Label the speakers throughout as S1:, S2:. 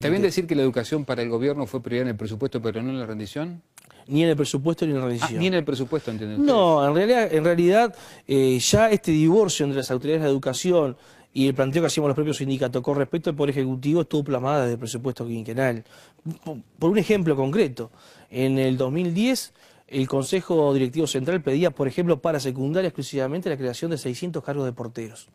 S1: ¿Está bien decir que la educación para el gobierno fue prioridad en el presupuesto, pero no en la rendición? Ni en el presupuesto ni en la rendición. Ah, ni en el presupuesto, entienden
S2: No, en realidad, en realidad eh, ya este divorcio entre las autoridades de la educación y el planteo que hacíamos los propios sindicatos con respecto al Poder Ejecutivo estuvo plamada desde el presupuesto quinquenal. Por un ejemplo concreto, en el 2010 el Consejo Directivo Central pedía, por ejemplo, para secundaria exclusivamente la creación de 600 cargos de porteros.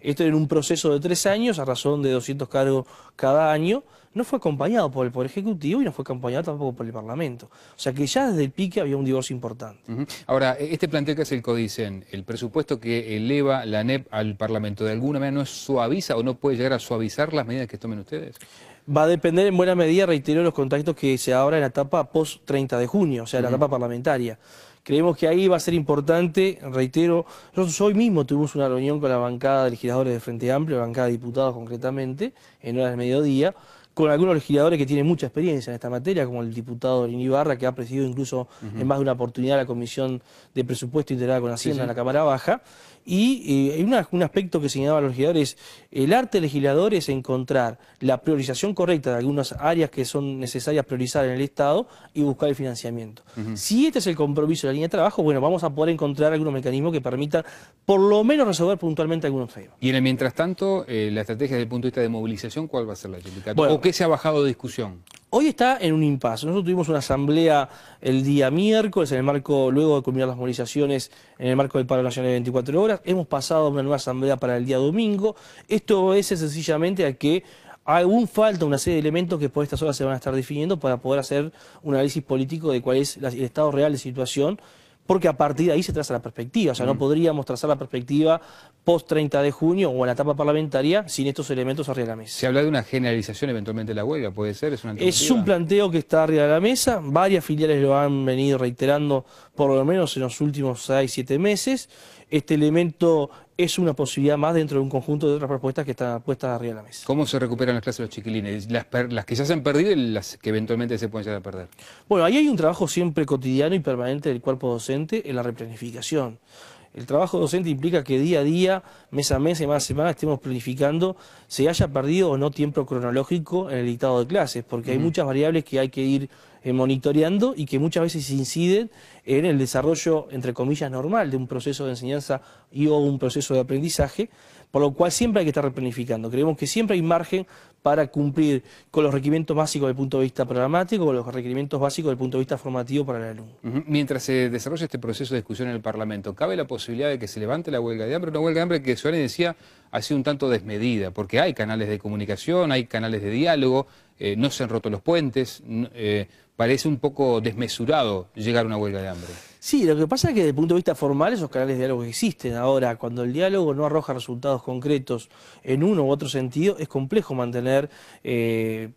S2: Esto en un proceso de tres años, a razón de 200 cargos cada año, no fue acompañado por el Poder Ejecutivo y no fue acompañado tampoco por el Parlamento. O sea que ya desde el pique había un
S1: divorcio importante. Ahora, e-, este planteo que es el CODICEN, el presupuesto que eleva la NEP al Parlamento, ¿de alguna manera no suaviza o no puede llegar a suavizar las medidas que tomen ustedes? va a depender en buena medida, reitero, los contactos que se abran en la etapa post 30 de junio, o sea, la etapa parlamentaria.
S2: Creemos que ahí va a ser importante, reitero, nosotros hoy mismo tuvimos una reunión con la bancada de legisladores de Frente Amplio, la bancada de diputados concretamente, en horas del mediodía, con algunos legisladores que tienen mucha experiencia en esta materia, como el diputado Barra, que ha presidido incluso en más de una oportunidad la Comisión de Presupuesto integrada con Hacienda en la Cámara Baja. Y eh, un aspecto que señalaba los legisladores, el arte legislador es encontrar la priorización correcta de algunas áreas que son necesarias priorizar en el Estado y buscar el financiamiento. Si este es el compromiso de la línea de trabajo, bueno, vamos a poder encontrar algunos mecanismos que permitan, por lo menos resolver puntualmente
S1: algunos temas. Y en mientras tanto, eh, la estrategia desde el punto de vista de movilización, ¿cuál va a ser la que ¿Por qué se ha bajado de discusión? Hoy está en un impasse. Nosotros tuvimos una asamblea el día miércoles,
S2: en el marco, luego de culminar las movilizaciones, en el marco del paro nacional de 24 horas. Hemos pasado a una nueva asamblea para el día domingo. Esto es sencillamente a que aún falta una serie de elementos que por estas horas se van a estar definiendo para poder hacer un análisis político de cuál es el estado real de situación porque a partir de ahí se traza la perspectiva. O sea, no mm. podríamos trazar la perspectiva post 30 de junio o en la etapa parlamentaria sin estos elementos arriba de la mesa. Se habla de una generalización eventualmente de la
S1: huelga, puede ser, es un
S2: planteo que está arriba de la mesa, varias filiales lo han venido reiterando por lo menos en los últimos 6, 7 meses. Este elemento es una posibilidad más dentro de un conjunto de otras propuestas que está puesta arriba de la
S1: mesa. ¿Cómo se recuperan las clases de los chiquilines? ¿Las, las que ya se han perdido y las que eventualmente se pueden llegar a perder?
S2: Bueno, ahí hay un trabajo siempre cotidiano y permanente del cuerpo docente en la replanificación. El trabajo docente implica que día a día, mes a mes, semana a semana, estemos planificando si haya perdido o no tiempo cronológico en el dictado de clases, porque hay muchas variables que hay que ir eh, monitoreando y que muchas veces inciden en el desarrollo, entre comillas, normal de un proceso de enseñanza y o un proceso de aprendizaje, por lo cual siempre hay que estar replanificando. Creemos que siempre hay margen para cumplir con los
S1: requerimientos básicos del punto de vista programático, con los requerimientos básicos del punto de vista formativo para el alumno. Mientras se desarrolla este proceso de discusión en el Parlamento, ¿cabe la posibilidad de que se levante la huelga de hambre? Una huelga de hambre que Suárez decía ha sido un tanto desmedida, porque hay canales de comunicación, hay canales de diálogo, eh, no se han roto los puentes, eh, parece un poco desmesurado llegar a una huelga de hambre.
S2: Sí, lo que pasa es que desde el punto de vista formal esos canales de diálogo existen. Ahora, cuando el diálogo no arroja resultados concretos en uno u otro sentido, es complejo mantener... Eh,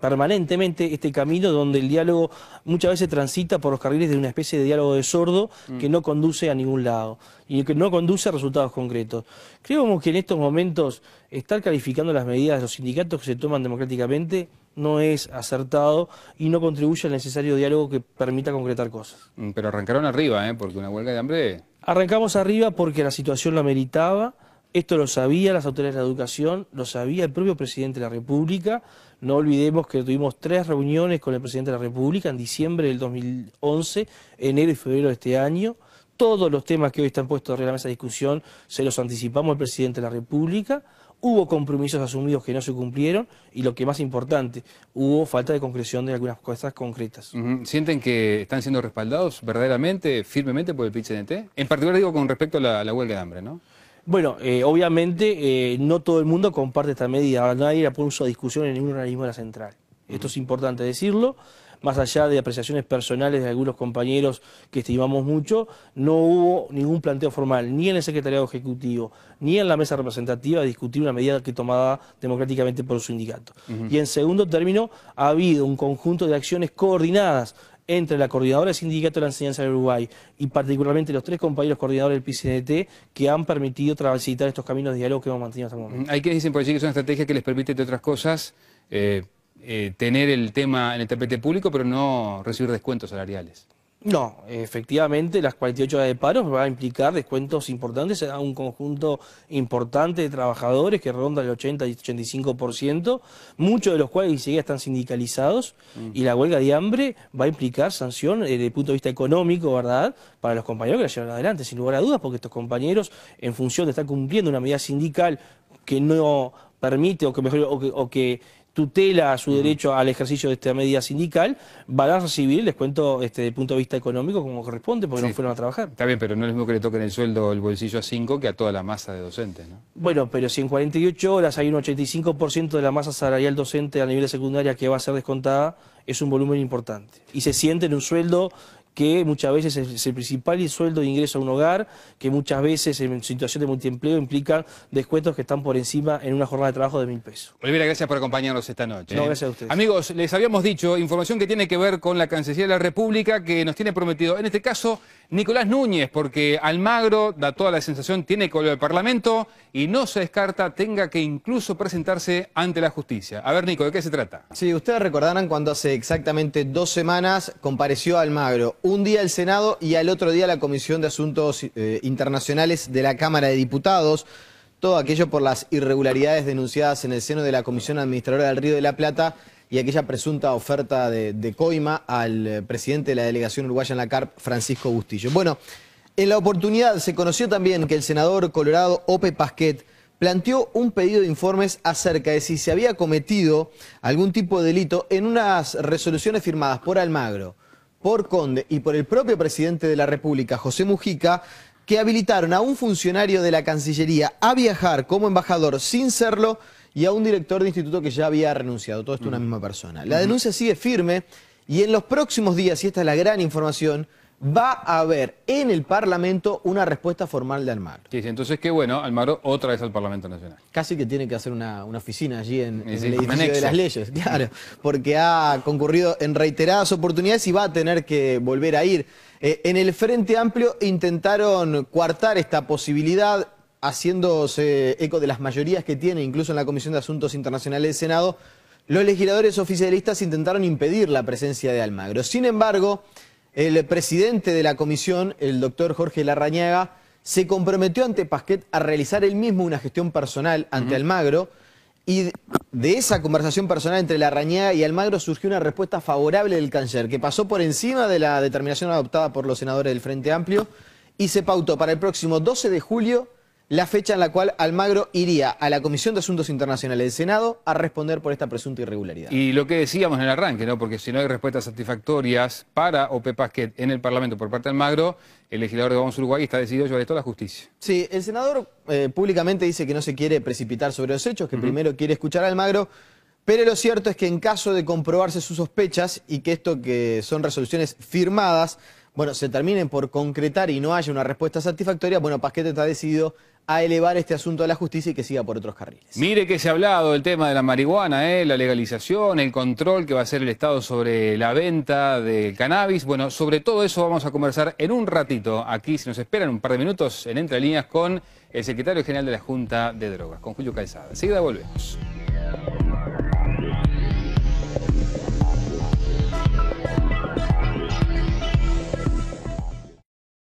S2: permanentemente este camino donde el diálogo muchas veces transita por los carriles de una especie de diálogo de sordo mm. que no conduce a ningún lado y que no conduce a resultados concretos. Creemos que en estos momentos estar calificando las medidas de los sindicatos que se toman democráticamente no es acertado y no contribuye al necesario diálogo que permita concretar cosas.
S1: Mm, pero arrancaron arriba, ¿eh? porque una huelga de hambre...
S2: Arrancamos arriba porque la situación lo meritaba. Esto lo sabía las autoridades de la educación, lo sabía el propio presidente de la República. No olvidemos que tuvimos tres reuniones con el presidente de la República en diciembre del 2011, enero y febrero de este año. Todos los temas que hoy están puestos a de la mesa de discusión se los anticipamos al presidente de la República. Hubo compromisos asumidos que no se cumplieron y lo que más importante,
S1: hubo falta de concreción de algunas cosas concretas. ¿Sienten que están siendo respaldados verdaderamente, firmemente por el NT? En particular digo con respecto a la, a la huelga de hambre, ¿no? Bueno, eh,
S2: obviamente eh, no todo el mundo comparte esta medida, nadie la puso a discusión en ningún organismo de la central. Esto es importante decirlo más allá de apreciaciones personales de algunos compañeros que estimamos mucho, no hubo ningún planteo formal, ni en el secretariado ejecutivo, ni en la mesa representativa, de discutir una medida que tomada democráticamente por su sindicato. Y en segundo término, ha habido un conjunto de acciones coordinadas entre la coordinadora del Sindicato de la Enseñanza del Uruguay y particularmente los tres compañeros coordinadores del PCNT que han permitido transitar estos caminos de diálogo que hemos mantenido hasta el momento.
S1: Hay que dicen por allí que es una estrategia que les permite, entre otras cosas, eh, eh, tener el tema en el tapete público, pero no recibir descuentos salariales. No,
S2: efectivamente, las 48 horas de paro va a implicar descuentos importantes a un conjunto importante de trabajadores que ronda el 80 y 85%, muchos de los cuales ni siquiera están sindicalizados, mm. y la huelga de hambre va a implicar sanción eh, desde el punto de vista económico, ¿verdad?, para los compañeros que la llevan adelante, sin lugar a dudas, porque estos compañeros, en función de estar cumpliendo una medida sindical que no permite o que, mejor, o que tutela su derecho al ejercicio de esta medida sindical, van a recibir, les cuento desde este, el punto de vista económico, como corresponde, porque no fueron a
S1: trabajar. Está bien, pero no es lo mismo que le toquen el sueldo el bolsillo a 5 que a toda la masa de docentes,
S2: Bueno, pero si en 48 horas hay un 85% de la masa salarial docente a nivel de secundaria que va a ser descontada, es un volumen importante. Y se siente en un sueldo que muchas veces es el principal sueldo de ingreso a un hogar, que muchas veces en situación de multiempleo implican descuentos que están por encima en una jornada de trabajo de mil pesos.
S1: Olivera, gracias por acompañarnos esta noche. No, gracias a ustedes. Amigos, les habíamos dicho información que tiene que ver con la Cancillería de la República que nos tiene prometido, en este caso, Nicolás Núñez, porque Almagro da toda la sensación, tiene color del Parlamento y no se descarta tenga que incluso presentarse ante la justicia. A ver, Nico, ¿de qué se trata? Sí,
S3: ustedes recordarán cuando hace exactamente dos semanas compareció Almagro un día el Senado y al otro día la Comisión de Asuntos eh, Internacionales de la Cámara de Diputados. Todo aquello por las irregularidades denunciadas en el seno de la Comisión Administradora del Río de la Plata y aquella presunta oferta de, de coima al eh, presidente de la delegación uruguaya en la CARP, Francisco Bustillo. Bueno, en la oportunidad se conoció también que el senador colorado Ope Pasquet planteó un pedido de informes acerca de si se había cometido algún tipo de delito en unas resoluciones firmadas por Almagro, por Conde y por el propio presidente de la República, José Mujica, que habilitaron a un funcionario de la Cancillería a viajar como embajador sin serlo y a un director de instituto que ya había renunciado. Todo esto una misma
S1: persona. La denuncia
S3: sigue firme y en los próximos días, y esta es la gran información, va a haber en el Parlamento una respuesta formal de Almagro.
S1: Sí, entonces qué bueno, Almagro otra vez al Parlamento Nacional. Casi que tiene que hacer una, oficina allí en, el edificio de las leyes, claro,
S3: porque ha concurrido en reiteradas oportunidades y va a tener que volver a ir. Eh, en el Frente Amplio intentaron coartar esta posibilidad, haciéndose eco de las mayorías que tiene, incluso en la Comisión de Asuntos Internacionales del Senado, los legisladores oficialistas intentaron impedir la presencia de Almagro. Sin embargo, el presidente de la comisión, el doctor Jorge Larrañaga, se comprometió ante Pasquet a realizar él mismo una gestión personal ante Almagro y de esa conversación personal entre Larrañaga y Almagro surgió una respuesta favorable del canciller, que pasó por encima de la determinación adoptada por los senadores del Frente Amplio y se pautó para el próximo 12 de julio la fecha en la cual Almagro iría a la Comisión de Asuntos Internacionales del Senado a responder por esta presunta irregularidad.
S1: Y lo que decíamos en el arranque, ¿no? porque si no hay respuestas satisfactorias para OP Pasquet en el Parlamento por parte de Almagro, el legislador de Vamos Uruguay está decidido a llevar esto a la justicia.
S3: Sí, el senador eh, públicamente dice que no se quiere precipitar sobre los hechos, que primero quiere escuchar a Almagro, pero lo cierto es que en caso de comprobarse sus sospechas y que esto que son resoluciones firmadas bueno, se terminen por concretar y no haya una respuesta satisfactoria, bueno, Pasquete está decidido a elevar este asunto a la justicia y que siga por otros carriles.
S1: Mire que se ha hablado el tema de la marihuana, ¿eh? la legalización, el control que va a hacer el Estado sobre la venta del cannabis. Bueno, sobre todo eso vamos a conversar en un ratito, aquí si nos esperan un par de minutos en Entre Líneas con el secretario general de la Junta de Drogas, con Julio Calzada. Enseguida volvemos.